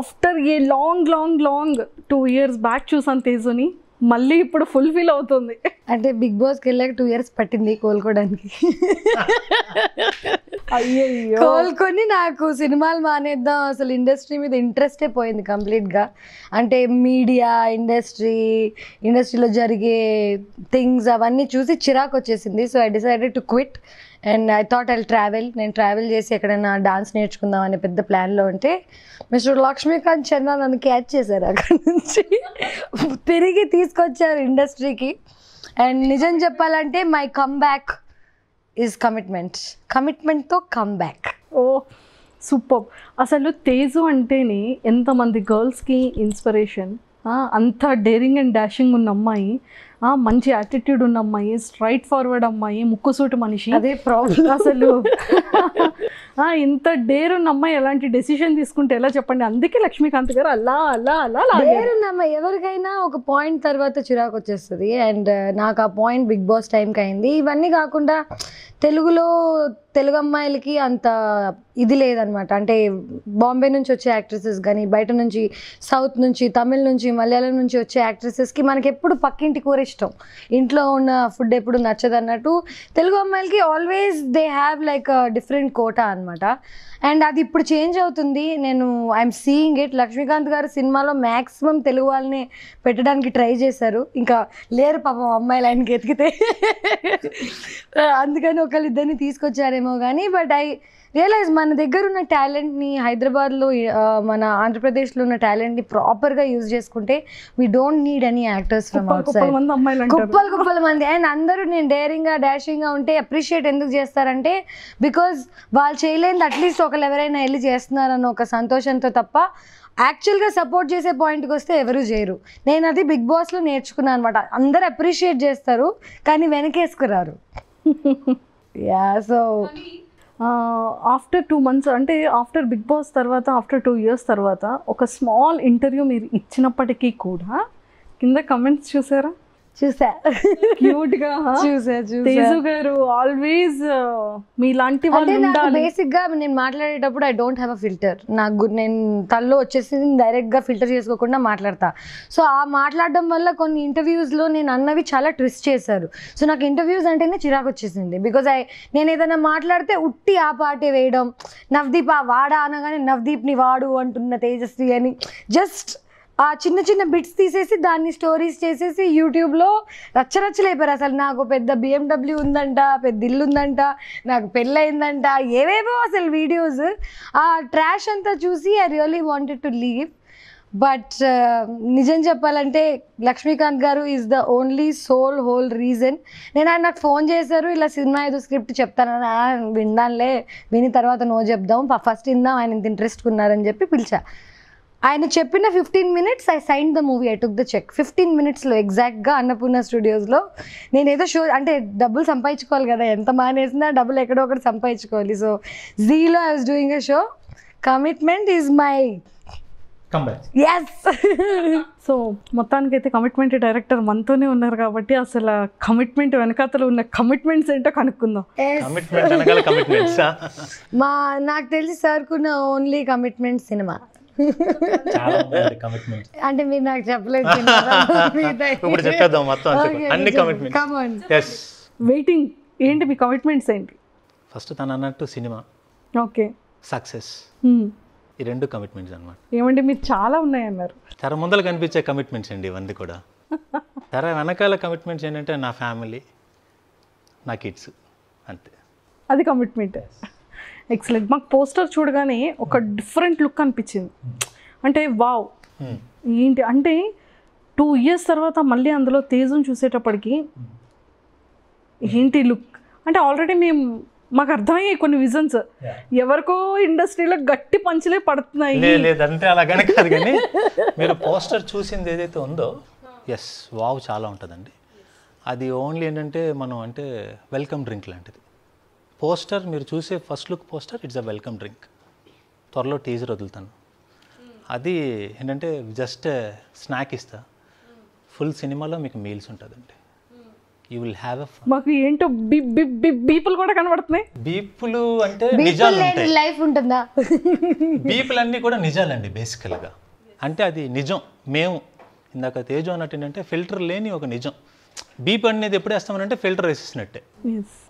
After a long long long two years back చూసాను తేజుని మళ్ళీ ఇప్పుడు ఫుల్ఫిల్ అవుతుంది అంటే బిగ్ బాస్కి వెళ్ళాక టూ ఇయర్స్ పట్టింది కోలుకోవడానికి కోలుకొని నాకు సినిమాలు మానేద్దాం అసలు ఇండస్ట్రీ మీద ఇంట్రెస్టే పోయింది కంప్లీట్గా అంటే మీడియా ఇండస్ట్రీ ఇండస్ట్రీలో జరిగే థింగ్స్ అవన్నీ చూసి చిరాకు వచ్చేసింది so I decided to quit and I thought I travel నేను ట్రావెల్ చేసి ఎక్కడైనా డాన్స్ నేర్చుకుందాం అనే పెద్ద ప్లాన్లో ఉంటే మిస్టర్ లక్ష్మీకాంత్ చంద్ర నన్ను క్యాచ్ చేశారు అక్కడ నుంచి తిరిగి తీసుకొచ్చారు ఇండస్ట్రీకి అండ్ నిజం చెప్పాలంటే my comeback is commitment కమిట్మెంట్తో కమ్ బ్యాక్ ఓ సూపర్ అసలు తేజు అంటేనే ఎంతమంది గర్ల్స్కి ఇన్స్పిరేషన్ అంత డేరింగ్ అండ్ డాషింగ్ ఉన్న అమ్మాయి మంచి యాటిట్యూడ్ ఉన్న అమ్మాయి స్ట్రైట్ ఫార్వర్డ్ అమ్మాయి ముక్కుసూటి మనిషి అదే ప్రాబ్లం అసలు ఇంత డేర్ ఉన్న అమ్మాయి ఎలాంటి డెసిషన్ తీసుకుంటే ఎలా చెప్పండి అందుకే లక్ష్మీకాంత్ గారు అలా అలా అలా డేర్ ఉన్న అమ్మాయి ఎవరికైనా ఒక పాయింట్ తర్వాత చిరాకు వచ్చేస్తుంది అండ్ uh, నాకు ఆ పాయింట్ బిగ్ బాస్ టైంకి అయింది ఇవన్నీ కాకుండా తెలుగులో తెలుగు అమ్మాయిలకి అంత ఇది లేదనమాట అంటే బాంబే నుంచి వచ్చే యాక్ట్రెసెస్ కానీ బయట నుంచి సౌత్ నుంచి తమిళ్ నుంచి మలయాళం నుంచి వచ్చే యాక్ట్రెసెస్కి మనకి ఎప్పుడు పక్కింటి కూర ఇష్టం ఇంట్లో ఉన్న ఫుడ్ ఎప్పుడు నచ్చదు అన్నట్టు తెలుగు అమ్మాయిలకి always they have like different కోట అనమాట అండ్ అది ఇప్పుడు చేంజ్ అవుతుంది నేను ఐఎమ్ సీయింగ్ ఇట్ లక్ష్మీకాంత్ గారు సినిమాలో మ్యాక్సిమం తెలుగు వాళ్ళని పెట్టడానికి ట్రై చేశారు ఇంకా లేరు పాపం అమ్మాయిలు ఆయనకి ఎతికితే అందుకని ఒకళ్ళిద్దరిని తీసుకొచ్చారేమో కానీ బట్ ఐ రియలైజ్ మన దగ్గర ఉన్న టాలెంట్ని హైదరాబాద్లో మన ఆంధ్రప్రదేశ్లో ఉన్న టాలెంట్ని ప్రాపర్గా యూజ్ చేసుకుంటే we don't need any actors from outside కుప్పలు కుప్పల మంది అండ్ అందరూ నేను డేరింగ్గా డాషింగ్గా ఉంటే అప్రిషియేట్ ఎందుకు చేస్తారంటే బికాజ్ వాళ్ళు చేయలేని అట్లీస్ట్ ఒకళ్ళు ఎవరైనా వెళ్ళి చేస్తున్నారన్న ఒక సంతోషంతో తప్ప యాక్చువల్గా సపోర్ట్ చేసే పాయింట్కి వస్తే ఎవరు చేయరు నేను అది బిగ్ బాస్లో నేర్చుకున్నాను అనమాట అందరు అప్రిషియేట్ చేస్తారు కానీ వెనకేసుకురారు yeah so after two months అంటే ఆఫ్టర్ బిగ్ బాస్ తర్వాత ఆఫ్టర్ టూ ఇయర్స్ తర్వాత ఒక స్మాల్ ఇంటర్వ్యూ మీరు ఇచ్చినప్పటికీ కూడా కింద కమెంట్స్ చూసారా చూసా క్యూట్ గా చూసా గారు ఆల్వేస్ మీలాంటి వాళ్ళు బేసిక్ గా నేను మాట్లాడేటప్పుడు I don't have a filter నాకు నేను తల్లో వచ్చేసి డైరెక్ట్ గా ఫిల్టర్ చేసుకోకుండా మాట్లాడతా సో ఆ మాట్లాడడం వల్ల కొన్ని ఇంటర్వ్యూస్ లో నేను అన్నవి చాలా ట్విస్ట్ చేశారు సో నాకు ఇంటర్వ్యూస్ అంటేనే చిరాకు వచ్చేసింది బికాజ్ ఐ నేను ఏదైనా మాట్లాడితే ఉట్టి ఆ పాటే వేయడం నవ్దీప్ ఆ వాడా అనగానే నవ్దీప్ ని వాడు అంటున్న తేజస్వి అని జస్ట్ ఆ చిన్న చిన్న బిట్స్ తీసేసి దాన్ని స్టోరీస్ చేసేసి యూట్యూబ్లో రచ్చరచ్చలేపారు అసలు నాకు పెద్ద బిఎండబ్ల్యూ ఉందంట పెద్ద ఇల్లు ఉందంట నాకు పెళ్ళయిందంట ఏవేవో అసలు వీడియోస్ ఆ ట్రాష్ అంతా చూసి I really wanted to leave but నిజం చెప్పాలంటే Lakshmikanth garu is the only sole whole reason నేను ఆయన నాకు ఫోన్ చేశారు ఇలా సినిమా ఏదో స్క్రిప్ట్ చెప్తానని విన్నానులే విని తర్వాత నో చెప్దాం ఫస్ట్ విందాం ఆయన ఇంత ఇంట్రెస్ట్ ఉన్నారని చెప్పి పిలిచా ఆయన చెప్పిన fifteen minutes I sign the movie I took the cheque fifteen మినిట్స్లో ఎగ్జాక్ట్గా అన్నపూర్ణ స్టూడియోస్లో నేనేదో షో అంటే డబ్బులు సంపాదించుకోవాలి కదా ఎంత మానేసినా డబ్బులు ఎక్కడో ఒకటి సంపాదించుకోవాలి సో జీలో I was doing a show commitment is my so so మొత్తానికైతే కమిట్మెంట్ డైరెక్టర్ మనతోనే ఉన్నారు కాబట్టి అసలు కమిట్మెంట్ వెనకాతలు ఉన్న కమిట్మెంట్స్ ఏంటో కనుక్కుందాం మా నాకు తెలిసి సార్కున్న ఓన్లీ కమిట్మెంట్ సినిమా అంటే మీరు నాకు చెప్పలేదు చెప్పేద్దాం మొత్తం అన్ని కమిట్మెంట్ వెయిటింగ్ ఏంటి మీ కమిట్మెంట్స్ ఏంటి ఫస్ట్ తను అన్నట్టు సినిమా ఓకే సక్సెస్ hmm. ఈ రెండు కమిట్మెంట్స్ అనమాట ఏమంటే మీరు చాలా ఉన్నాయి అన్నారు తెర ముందర కనిపించే కమిట్మెంట్స్ అండి ఇవన్నీ కూడా తెర వెనకాల కమిట్మెంట్స్ ఏంటంటే నా ఫ్యామిలీ నా కిడ్స్ అంతే అది కమిట్మెంట్ ఎక్సలెంట్ మాకు పోస్టర్ చూడగానే ఒక డిఫరెంట్ hmm. లుక్ అనిపించింది hmm. అంటే వావ్ hmm. ఏంటి అంటే టూ ఇయర్స్ తర్వాత మళ్ళీ అందులో తేజం చూసేటప్పటికి ఏంటి లుక్ అంటే ఆల్రెడీ మేము మాకు అర్థమయ్యాయి కొన్ని విజన్స్ ఎవరికో ఇండస్ట్రీలో గట్టి పంచలే పడుతున్నాయి లేదంటే అలా కాదు కానీ మీరు పోస్టర్ చూసింది ఏదైతే ఉందో ఎస్ వావ్ చాలా ఉంటుందండి అది ఓన్లీ ఏంటంటే మనం అంటే వెల్కమ్ డ్రింక్ లాంటిది పోస్టర్ మీరు చూసే first look poster it's a welcome drink త్వరలో టీజర్ వదులుతాను అది ఏంటంటే జస్ట్ స్నాక్ ఇస్తా ఫుల్ సినిమాలో మీకు మీల్స్ ఉంటుందండి యూ విల్ హ్యావ్ మాకు ఏంటో బీపులు కూడా కనబడుతున్నాయి బీపులు అంటే నిజాలు ఉంటాయి లైఫ్ ఉంటుందా బీపులు అన్నీ కూడా నిజాలండి బేసికల్గా అంటే అది నిజం మేము ఇందాక తేజు అన్నట్టు ఏంటంటే ఫిల్టర్ లేని ఒక నిజం బీప్ అనేది ఎప్పుడు వేస్తామంటే ఫిల్టర్ వేసేసినట్టే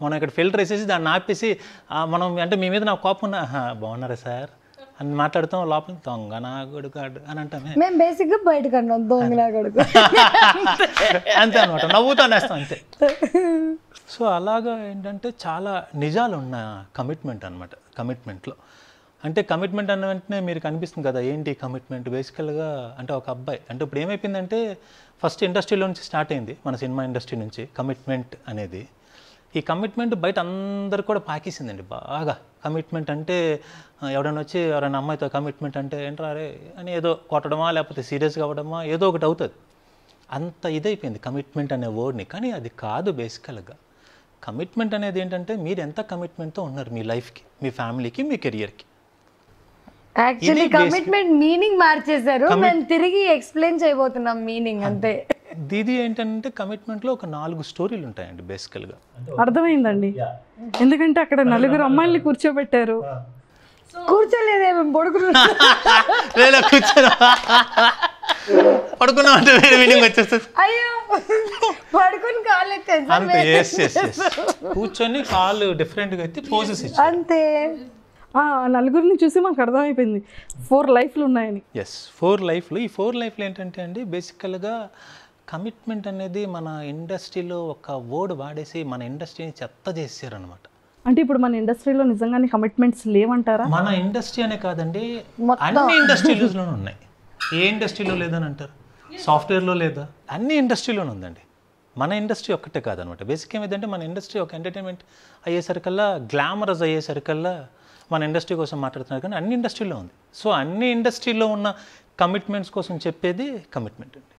మనం ఇక్కడ ఫిల్టర్ వేసేసి దాన్ని ఆపేసి మనం అంటే మీ మీద నాకు కోపం బాగున్నారా సార్ అని మాట్లాడతాం లోపల దొంగ నా కొడుకు అని అంటే మేము బేసిక్గా బయటకు అన్నాం దొంగ నా అంతే అనమాట నవ్వుతాను వేస్తాం అంతే సో అలాగా ఏంటంటే చాలా నిజాలు ఉన్న కమిట్మెంట్ అనమాట కమిట్మెంట్లో అంటే కమిట్మెంట్ అన్న వెంటనే మీరు కనిపిస్తుంది కదా ఏంటి కమిట్మెంట్ బేసికల్గా అంటే ఒక అబ్బాయి అంటే ఇప్పుడు ఏమైపోయిందంటే ఫస్ట్ ఇండస్ట్రీలో నుంచి స్టార్ట్ అయింది మన సినిమా ఇండస్ట్రీ నుంచి కమిట్మెంట్ అనేది ఈ కమిట్మెంట్ బయట అందరు కూడా పాకేసిందండి బాగా కమిట్మెంట్ అంటే ఎవడన్నా వచ్చి ఎవరైనా అమ్మాయితో కమిట్మెంట్ అంటే ఏంటారే అని ఏదో కొట్టడమా లేకపోతే సీరియస్గా అవ్వడమా ఏదో ఒకటి అవుతుంది అంత ఇదైపోయింది కమిట్మెంట్ అనే వర్డ్ని కానీ అది కాదు బేసికల్గా కమిట్మెంట్ అనేది ఏంటంటే మీరు ఎంత కమిట్మెంట్తో ఉన్నారు మీ లైఫ్కి మీ ఫ్యామిలీకి మీ కెరియర్కి యాక్చువల్లీ కమిట్మెంట్ మీనింగ్ మార్చేశారు మేము తిరిగి ఎక్స్ప్లెయిన్ చేయబోతున్నాం మీనింగ్ ah, అంతే దీది ఏంటంటే కమిట్మెంట్ లో ఒక నాలుగు స్టోరీలు ఉంటాయండి బేసికల్ గా అర్థమైందండి ఎందుకంటే అక్కడ నలుగురు అమ్మాయిల్ని కూర్చోబెట్టారు ah. కూర్చోలేదేమో పడుకున్నా కూర్చోను పడుకున్నా అంటే వేరే మీనింగ్ వచ్చేస్తుంది అయ్యో పడుకుని కాళ్ళు అంతే కూర్చొని కాళ్ళు డిఫరెంట్ గా అయితే పోజెస్ అంతే నలుగురిని చూసి మాకు అర్థమైపోయింది ఫోర్ లైఫ్లు ఉన్నాయని ఎస్ ఫోర్ లైఫ్లు ఈ ఫోర్ లైఫ్లు ఏంటంటే అండి బేసికల్గా కమిట్మెంట్ అనేది మన ఇండస్ట్రీలో ఒక వర్డ్ వాడేసి మన ఇండస్ట్రీని చెత్త చేసారనమాట అంటే ఇప్పుడు మన ఇండస్ట్రీలో నిజంగానే కమిట్మెంట్స్ లేవంటారా మన ఇండస్ట్రీ అనే కాదండి అన్ని ఇండస్ట్రీలోనే ఉన్నాయి ఏ ఇండస్ట్రీలో లేదని అంటారు సాఫ్ట్వేర్లో లేదా అన్ని ఇండస్ట్రీలోనే ఉందండి మన ఇండస్ట్రీ ఒక్కటే కాదనమాట బేసిక్ ఏమిటంటే మన ఇండస్ట్రీ ఒక ఎంటర్టైన్మెంట్ అయ్యేసరికల్లా గ్లామరస్ అయ్యేసరికల్లా మన ఇండస్ట్రీ కోసం మాట్లాడుతున్నారు కానీ అన్ని ఇండస్ట్రీలో ఉంది సో అన్ని ఇండస్ట్రీలో ఉన్న కమిట్మెంట్స్ కోసం చెప్పేది కమిట్మెంట్ అండి